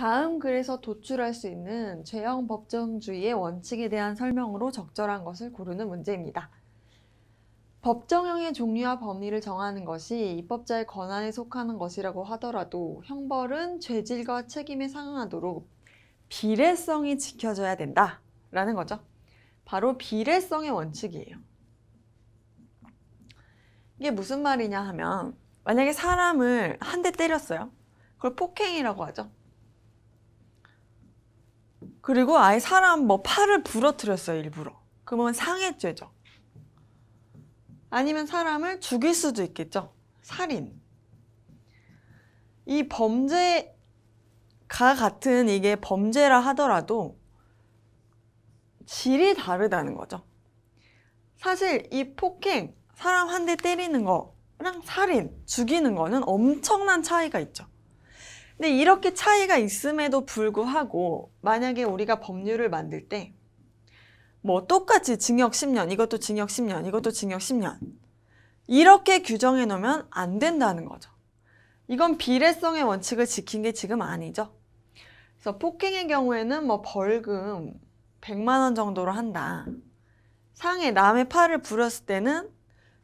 다음 글에서 도출할 수 있는 죄형 법정주의의 원칙에 대한 설명으로 적절한 것을 고르는 문제입니다. 법정형의 종류와 범위를 정하는 것이 입법자의 권한에 속하는 것이라고 하더라도 형벌은 죄질과 책임에 상응하도록 비례성이 지켜져야 된다라는 거죠. 바로 비례성의 원칙이에요. 이게 무슨 말이냐 하면 만약에 사람을 한 대 때렸어요. 그걸 폭행이라고 하죠. 그리고 아예 사람 뭐 팔을 부러뜨렸어요 일부러. 그러면 상해죄죠. 아니면 사람을 죽일 수도 있겠죠. 살인. 이 범죄가 같은 이게 범죄라 하더라도 질이 다르다는 거죠. 사실 이 폭행, 사람 한 대 때리는 거랑 살인, 죽이는 거는 엄청난 차이가 있죠. 근데 이렇게 차이가 있음에도 불구하고 만약에 우리가 법률을 만들 때 뭐 똑같이 징역 10년, 이것도 징역 10년, 이것도 징역 10년 이렇게 규정해 놓으면 안 된다는 거죠. 이건 비례성의 원칙을 지킨 게 지금 아니죠. 그래서 폭행의 경우에는 뭐 벌금 100만 원 정도로 한다. 상해 남의 팔을 부렸을 때는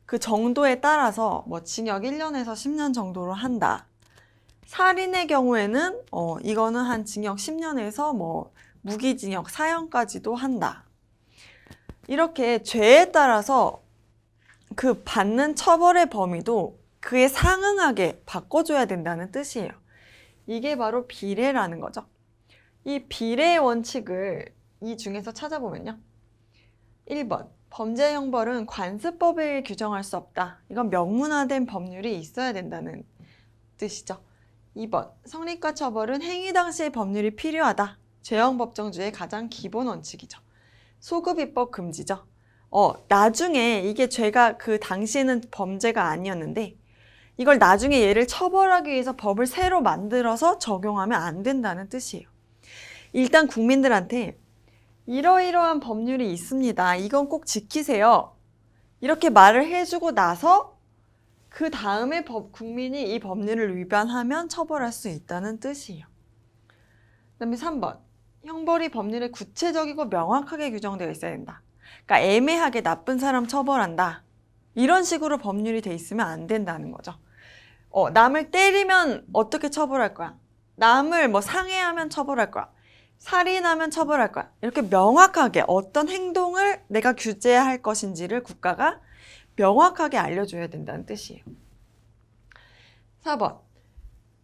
그 정도에 따라서 뭐 징역 1년에서 10년 정도로 한다. 살인의 경우에는 어, 이거는 한 징역 10년에서 뭐 무기징역 사형까지도 한다. 이렇게 죄에 따라서 그 받는 처벌의 범위도 그에 상응하게 바꿔줘야 된다는 뜻이에요. 이게 바로 비례라는 거죠. 이 비례의 원칙을 이 중에서 찾아보면요. 1번 범죄 형벌은 관습법에 규정할 수 없다. 이건 명문화된 법률이 있어야 된다는 뜻이죠. 2번 성립과 처벌은 행위 당시의 법률이 필요하다. 죄형 법정주의 가장 기본 원칙이죠. 소급 입법 금지죠. 어, 나중에 이게 죄가 그 당시에는 범죄가 아니었는데 이걸 나중에 얘를 처벌하기 위해서 법을 새로 만들어서 적용하면 안 된다는 뜻이에요. 일단 국민들한테 이러이러한 법률이 있습니다. 이건 꼭 지키세요. 이렇게 말을 해주고 나서 그 다음에 법, 국민이 이 법률을 위반하면 처벌할 수 있다는 뜻이에요. 그 다음에 3번. 형벌이 법률에 구체적이고 명확하게 규정되어 있어야 된다. 그러니까 애매하게 나쁜 사람 처벌한다. 이런 식으로 법률이 돼 있으면 안 된다는 거죠. 어, 남을 때리면 어떻게 처벌할 거야? 남을 뭐 상해하면 처벌할 거야? 살인하면 처벌할 거야? 이렇게 명확하게 어떤 행동을 내가 규제할 것인지를 국가가 명확하게 알려줘야 된다는 뜻이에요. 4번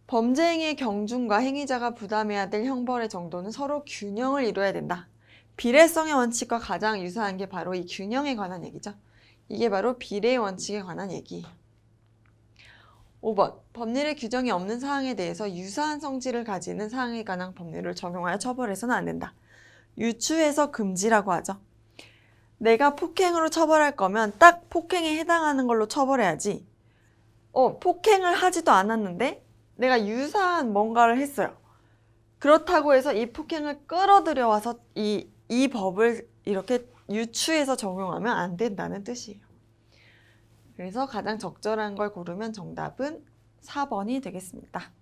범죄 행위의 경중과 행위자가 부담해야 될 형벌의 정도는 서로 균형을 이루어야 된다. 비례성의 원칙과 가장 유사한 게 바로 이 균형에 관한 얘기죠. 이게 바로 비례의 원칙에 관한 얘기 5번 법률의 규정이 없는 사항에 대해서 유사한 성질을 가지는 사항에 관한 법률을 적용하여 처벌해서는 안 된다. 유추해서 금지라고 하죠. 내가 폭행으로 처벌할 거면 딱 폭행에 해당하는 걸로 처벌해야지. 어, 폭행을 하지도 않았는데 내가 유사한 뭔가를 했어요. 그렇다고 해서 이 폭행을 끌어들여와서 이, 이 법을 이렇게 유추해서 적용하면 안 된다는 뜻이에요. 그래서 가장 적절한 걸 고르면 정답은 4번이 되겠습니다.